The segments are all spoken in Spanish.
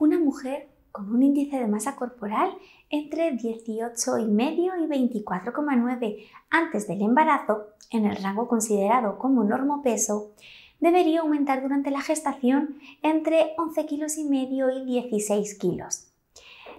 una mujer con un índice de masa corporal entre 18,5 y 24,9 antes del embarazo, en el rango considerado como peso, debería aumentar durante la gestación entre 11 kilos y medio y 16 kilos.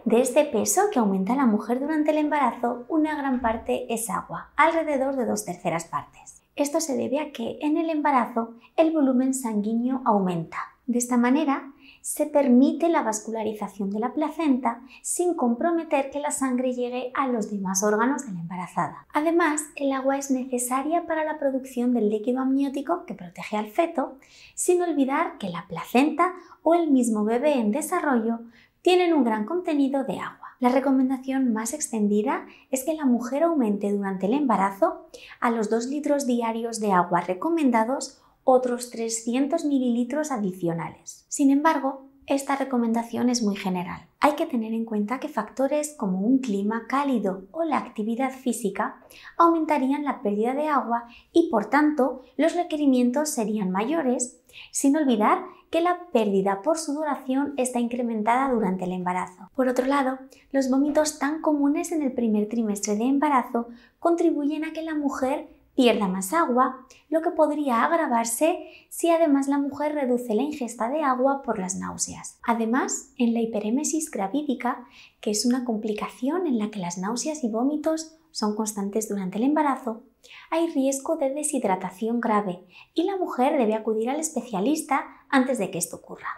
De este peso que aumenta la mujer durante el embarazo, una gran parte es agua, alrededor de dos terceras partes. Esto se debe a que en el embarazo el volumen sanguíneo aumenta, de esta manera, se permite la vascularización de la placenta sin comprometer que la sangre llegue a los demás órganos de la embarazada. Además, el agua es necesaria para la producción del líquido amniótico que protege al feto, sin olvidar que la placenta o el mismo bebé en desarrollo tienen un gran contenido de agua. La recomendación más extendida es que la mujer aumente durante el embarazo a los 2 litros diarios de agua recomendados otros 300 mililitros adicionales. Sin embargo, esta recomendación es muy general. Hay que tener en cuenta que factores como un clima cálido o la actividad física aumentarían la pérdida de agua y por tanto los requerimientos serían mayores, sin olvidar que la pérdida por sudoración está incrementada durante el embarazo. Por otro lado, los vómitos tan comunes en el primer trimestre de embarazo contribuyen a que la mujer pierda más agua, lo que podría agravarse si además la mujer reduce la ingesta de agua por las náuseas. Además, en la hiperemesis gravídica, que es una complicación en la que las náuseas y vómitos son constantes durante el embarazo, hay riesgo de deshidratación grave y la mujer debe acudir al especialista antes de que esto ocurra.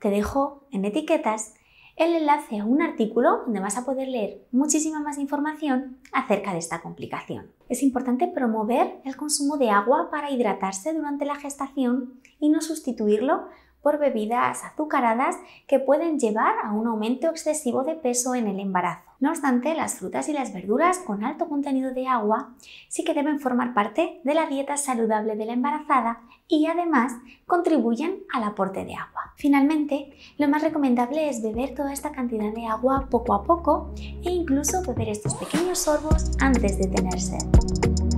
Te dejo en etiquetas el enlace a un artículo donde vas a poder leer muchísima más información acerca de esta complicación. Es importante promover el consumo de agua para hidratarse durante la gestación y no sustituirlo por bebidas azucaradas que pueden llevar a un aumento excesivo de peso en el embarazo. No obstante, las frutas y las verduras con alto contenido de agua sí que deben formar parte de la dieta saludable de la embarazada y además contribuyen al aporte de agua. Finalmente, lo más recomendable es beber toda esta cantidad de agua poco a poco e incluso beber estos pequeños sorbos antes de tener sed.